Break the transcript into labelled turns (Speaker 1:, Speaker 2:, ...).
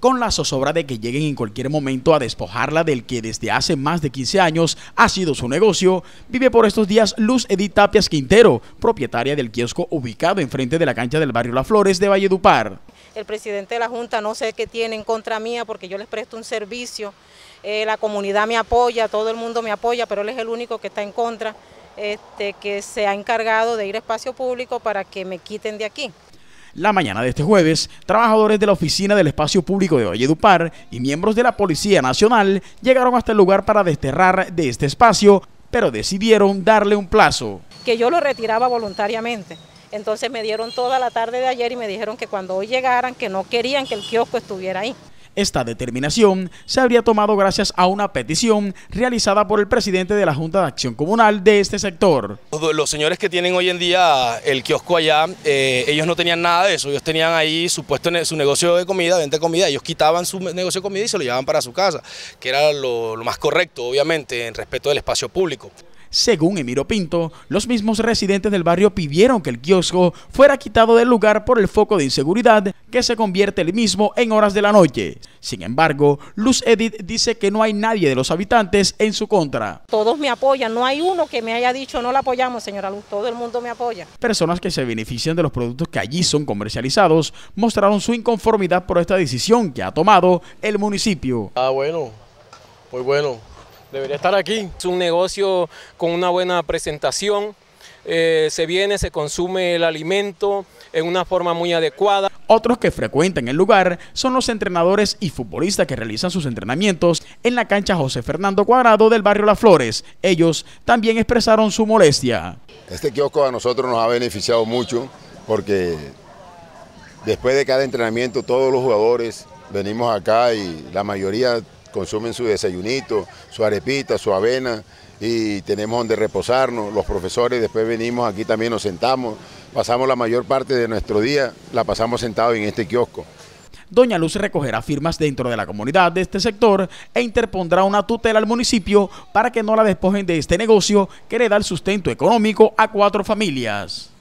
Speaker 1: con la zozobra de que lleguen en cualquier momento a despojarla del que desde hace más de 15 años ha sido su negocio, vive por estos días Luz Edith Tapias Quintero, propietaria del kiosco ubicado enfrente de la cancha del barrio Las Flores de Valledupar.
Speaker 2: El presidente de la Junta no sé qué tiene en contra mía porque yo les presto un servicio, eh, la comunidad me apoya, todo el mundo me apoya, pero él es el único que está en contra, este, que se ha encargado de ir a espacio público para que me quiten de aquí.
Speaker 1: La mañana de este jueves, trabajadores de la Oficina del Espacio Público de Valledupar y miembros de la Policía Nacional llegaron hasta el lugar para desterrar de este espacio, pero decidieron darle un plazo.
Speaker 2: Que yo lo retiraba voluntariamente. Entonces me dieron toda la tarde de ayer y me dijeron que cuando hoy llegaran, que no querían que el kiosco estuviera ahí.
Speaker 1: Esta determinación se habría tomado gracias a una petición realizada por el presidente de la Junta de Acción Comunal de este sector. Los señores que tienen hoy en día eh, el kiosco allá, eh, ellos no tenían nada de eso, ellos tenían ahí su, puesto, su negocio de comida, venta de comida, ellos quitaban su negocio de comida y se lo llevaban para su casa, que era lo, lo más correcto, obviamente, en respeto del espacio público. Según Emiro Pinto, los mismos residentes del barrio pidieron que el kiosco fuera quitado del lugar por el foco de inseguridad que se convierte el mismo en horas de la noche. Sin embargo, Luz Edith dice que no hay nadie de los habitantes en su contra.
Speaker 2: Todos me apoyan, no hay uno que me haya dicho no la apoyamos, señora Luz, todo el mundo me apoya.
Speaker 1: Personas que se benefician de los productos que allí son comercializados mostraron su inconformidad por esta decisión que ha tomado el municipio. Ah, bueno, muy bueno Debería estar aquí. Es un negocio con una buena presentación. Eh, se viene, se consume el alimento en una forma muy adecuada. Otros que frecuentan el lugar son los entrenadores y futbolistas que realizan sus entrenamientos en la cancha José Fernando Cuadrado del barrio Las Flores. Ellos también expresaron su molestia.
Speaker 3: Este kiosco a nosotros nos ha beneficiado mucho porque después de cada entrenamiento todos los jugadores venimos acá y la mayoría consumen su desayunito, su arepita, su avena y tenemos donde reposarnos. Los profesores después venimos aquí también, nos sentamos, pasamos la mayor parte de nuestro día, la pasamos sentados en este kiosco.
Speaker 1: Doña Luz recogerá firmas dentro de la comunidad de este sector e interpondrá una tutela al municipio para que no la despojen de este negocio que le da el sustento económico a cuatro familias.